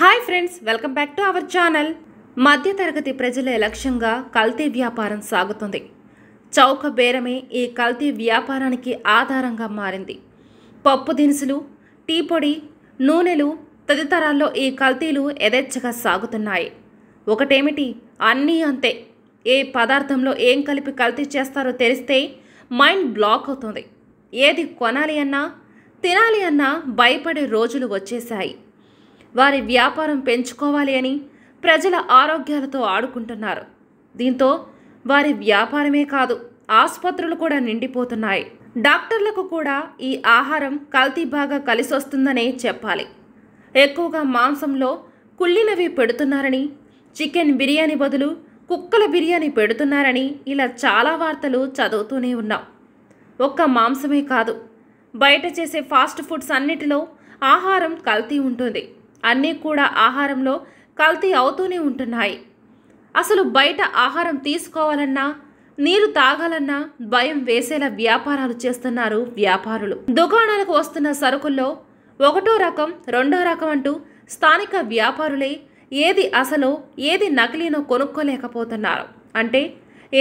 hi friends welcome back to our channel మధ్యతరగతి ప్రజలే లక్ష్యంగా కల్తీ వ్యాపారం సాగుతుంది చౌక బేరమే ఈ కల్తీ వ్యాపారానికి ఆధారంగా మారింది పప్పు దినుసులు టీ పొడి నూనెలు తదితరాల్లో ఈ కల్తీలు యథేచ్ఛగా సాగుతున్నాయి ఒకటేమిటి అన్నీ అంతే ఏ పదార్థంలో ఏం కలిపి కల్తీ చేస్తారో తెలిస్తే మైండ్ బ్లాక్ అవుతుంది ఏది కొనాలి అన్నా తినాలి అన్నా భయపడే రోజులు వచ్చేశాయి వారి వ్యాపారం పెంచుకోవాలి అని ప్రజల ఆరోగ్యాలతో ఆడుకుంటున్నారు దీంతో వారి వ్యాపారమే కాదు ఆసుపత్రులు కూడా నిండిపోతున్నాయి డాక్టర్లకు కూడా ఈ ఆహారం కల్తీ బాగా కలిసొస్తుందనే చెప్పాలి ఎక్కువగా మాంసంలో కుళ్ళినవి పెడుతున్నారని చికెన్ బిర్యానీ బదులు కుక్కల బిర్యానీ పెడుతున్నారని ఇలా చాలా వార్తలు చదువుతూనే ఉన్నాం ఒక్క మాంసమే కాదు బయట చేసే ఫాస్ట్ ఫుడ్స్ అన్నిటిలో ఆహారం కల్తీ ఉంటుంది అన్నీ కూడా ఆహారంలో కల్తీ అవుతూనే ఉంటున్నాయి అసలు బయట ఆహారం తీసుకోవాలన్నా నీరు తాగాలన్నా భయం వేసేలా వ్యాపారాలు చేస్తున్నారు వ్యాపారులు దుకాణాలకు వస్తున్న సరుకుల్లో ఒకటో రకం రెండో రకం అంటూ స్థానిక వ్యాపారులే ఏది అసలు ఏది నకిలీనో కొనుక్కోలేకపోతున్నారు అంటే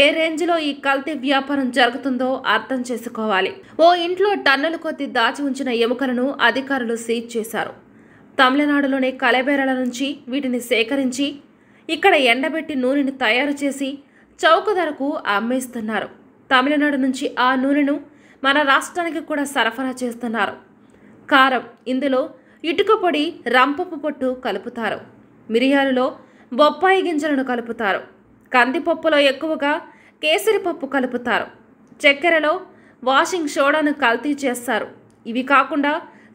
ఏ రేంజ్లో ఈ కల్తీ వ్యాపారం జరుగుతుందో అర్థం చేసుకోవాలి ఓ ఇంట్లో టన్నుల కొద్ది దాచి ఉంచిన ఎముకలను అధికారులు సీజ్ చేశారు తమిళనాడులోని కలబేరల నుంచి వీటిని సేకరించి ఇక్కడ ఎండబెట్టి నూనెను తయారు చేసి చౌక ధరకు అమ్మేస్తున్నారు తమిళనాడు నుంచి ఆ నూనెను మన రాష్ట్రానికి కూడా సరఫరా చేస్తున్నారు కారం ఇందులో ఇటుక పొడి రంపపు పొట్టు కలుపుతారు మిరియాలలో బొప్పాయి గింజలను కలుపుతారు కందిపప్పులో ఎక్కువగా కేసరి పప్పు కలుపుతారు చక్కెరలో వాషింగ్ సోడాను కల్తీ చేస్తారు ఇవి కాకుండా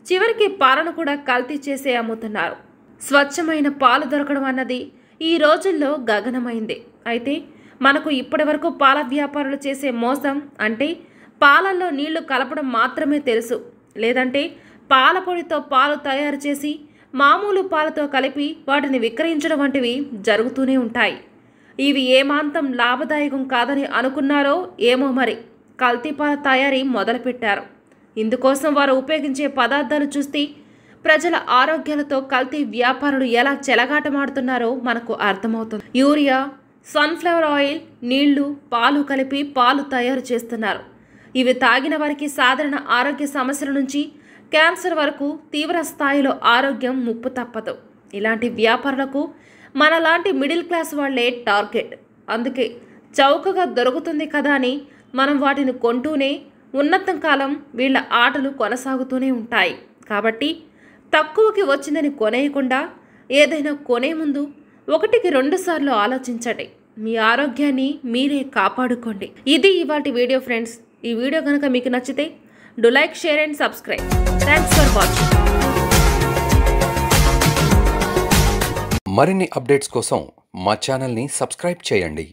చివరికి పాలను కూడా కల్తీ చేసే అమ్ముతున్నారు స్వచ్ఛమైన పాలు దొరకడం అన్నది ఈ రోజుల్లో గగనమైంది అయితే మనకు ఇప్పటి వరకు పాల వ్యాపారులు చేసే మోసం అంటే పాలల్లో నీళ్లు కలపడం మాత్రమే తెలుసు లేదంటే పాల పొడితో పాలు తయారు చేసి మామూలు పాలతో కలిపి వాటిని విక్రయించడం వంటివి జరుగుతూనే ఉంటాయి ఇవి ఏమాంతం లాభదాయకం కాదని అనుకున్నారో ఏమో మరి కల్తీ పాల తయారీ మొదలుపెట్టారు ఇందుకోసం వారు ఉపయోగించే పదార్థాలు చూస్తే ప్రజల ఆరోగ్యాలతో కల్తీ వ్యాపారులు ఎలా చెలగాటమాడుతున్నారో మనకు అర్థమవుతుంది యూరియా సన్ఫ్లవర్ ఆయిల్ నీళ్లు పాలు కలిపి పాలు తయారు చేస్తున్నారు ఇవి తాగిన వారికి సాధారణ ఆరోగ్య సమస్యల నుంచి క్యాన్సర్ వరకు తీవ్ర స్థాయిలో ఆరోగ్యం ముప్పు తప్పదు ఇలాంటి వ్యాపారులకు మనలాంటి మిడిల్ క్లాస్ వాళ్లే టార్గెట్ అందుకే చౌకగా దొరుకుతుంది కదా అని మనం వాటిని కొంటూనే ఉన్నతం కాలం వీళ్ళ ఆటలు కొనసాగుతూనే ఉంటాయి కాబట్టి తక్కువకి వచ్చిందని కొనేయకుండా ఏదైనా కొనే ముందు ఒకటికి రెండుసార్లు ఆలోచించండి మీ ఆరోగ్యాన్ని మీరే కాపాడుకోండి ఇది ఇవాటి వీడియో ఫ్రెండ్స్ ఈ వీడియో కనుక మీకు నచ్చితే do like share and subscribe thanks for watching మరిన్ని అప్డేట్స్ కోసం మా ఛానల్ని సబ్స్క్రైబ్ చేయండి